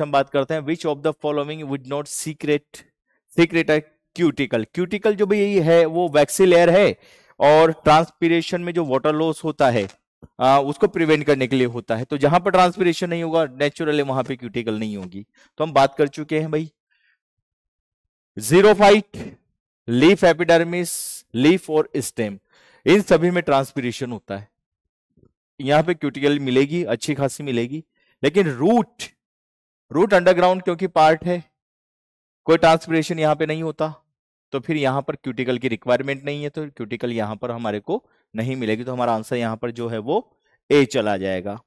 next हम बात करते हैं which of the following would not secrete secrete cuticle cuticle जो भी यही है वो वैक्सी लेयर है और ट्रांसपीरेशन में जो वाटर लॉस होता है आ, उसको प्रिवेंट करने के लिए होता है तो जहां पर ट्रांसपीरेशन नहीं होगा नेचुरल वहां पे क्यूटिकल नहीं होगी तो हम बात कर चुके हैं भाई xerophyte leaf epidermis leaf और स्टेम इन सभी में ट्रांसपीरेशन होता है यहां पे क्यूटिकल मिलेगी अच्छी खासी मिलेगी लेकिन रूट रूट अंडरग्राउंड क्योंकि पार्ट है कोई ट्रांसपोरेशन यहां पे नहीं होता तो फिर यहां पर क्यूटिकल की रिक्वायरमेंट नहीं है तो क्यूटिकल यहां पर हमारे को नहीं मिलेगी तो हमारा आंसर यहां पर जो है वो ए चला जाएगा